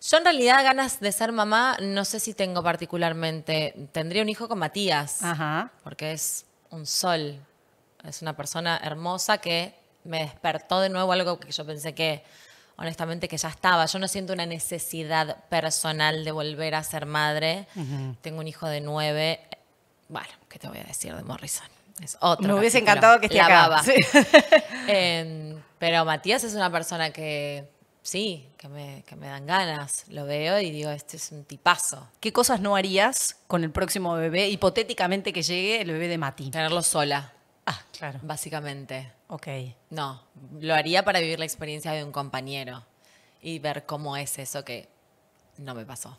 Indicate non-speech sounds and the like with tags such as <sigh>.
Yo en realidad ganas de ser mamá no sé si tengo particularmente. Tendría un hijo con Matías, porque es un sol, es una persona hermosa que me despertó de nuevo algo que yo pensé que honestamente que ya estaba. Yo no siento una necesidad personal de volver a ser madre. Tengo un hijo de nueve. Bueno, ¿qué te voy a decir de Morrison? Es otro. Me hubiese encantado que esté La acá. <laughs> Em, pero Matías es una persona que Sí, que me, dan ganas. Lo veo y digo, este es un tipazo. ¿Qué cosas no harías con el próximo bebé, hipotéticamente que llegue el bebé de Mati? Tenerlo sola. Ah, claro. Básicamente. Ok. No, lo haría para vivir la experiencia de un compañero y ver cómo es eso que no me pasó.